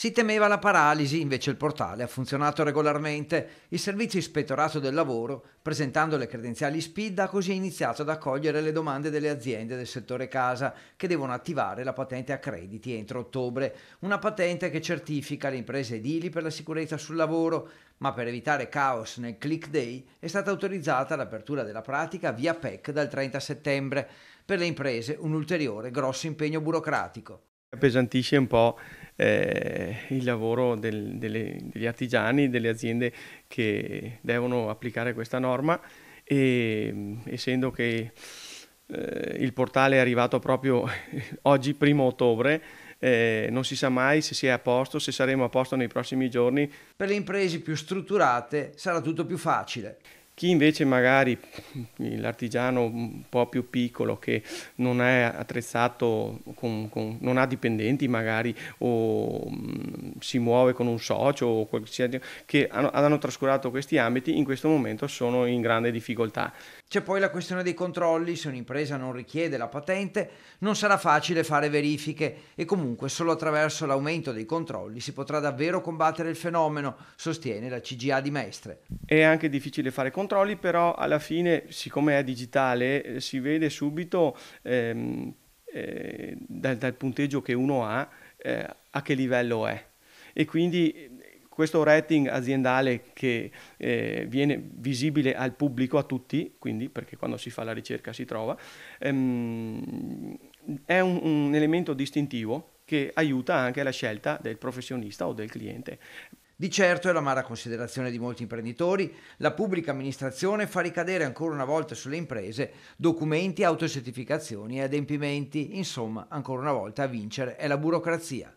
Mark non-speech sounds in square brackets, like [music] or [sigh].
Si temeva la paralisi, invece il portale ha funzionato regolarmente. Il servizio ispettorato del lavoro, presentando le credenziali SPID, ha così iniziato ad accogliere le domande delle aziende del settore casa che devono attivare la patente a crediti entro ottobre, una patente che certifica le imprese edili per la sicurezza sul lavoro, ma per evitare caos nel click day è stata autorizzata l'apertura della pratica via PEC dal 30 settembre. Per le imprese un ulteriore grosso impegno burocratico. Appesantisce un po' eh, il lavoro del, delle, degli artigiani, delle aziende che devono applicare questa norma e essendo che eh, il portale è arrivato proprio [laughs] oggi, primo ottobre, eh, non si sa mai se si è a posto, se saremo a posto nei prossimi giorni. Per le imprese più strutturate sarà tutto più facile. Chi invece magari l'artigiano un po' più piccolo che non è attrezzato, con, con, non ha dipendenti magari o si muove con un socio o qualsiasi, che hanno, hanno trascurato questi ambiti, in questo momento sono in grande difficoltà. C'è poi la questione dei controlli, se un'impresa non richiede la patente non sarà facile fare verifiche e comunque solo attraverso l'aumento dei controlli si potrà davvero combattere il fenomeno, sostiene la CGA di Mestre. È anche difficile fare controlli, però alla fine siccome è digitale eh, si vede subito ehm, eh, dal, dal, punteggio che uno ha eh, a che livello è e quindi questo rating aziendale che eh, viene visibile al pubblico, a tutti, quindi perché quando si fa la ricerca si trova, ehm, è un, un elemento distintivo che aiuta anche la scelta del professionista o del cliente. Di certo è la mala considerazione di molti imprenditori, la pubblica amministrazione fa ricadere ancora una volta sulle imprese documenti, autocertificazioni e adempimenti, insomma ancora una volta a vincere è la burocrazia.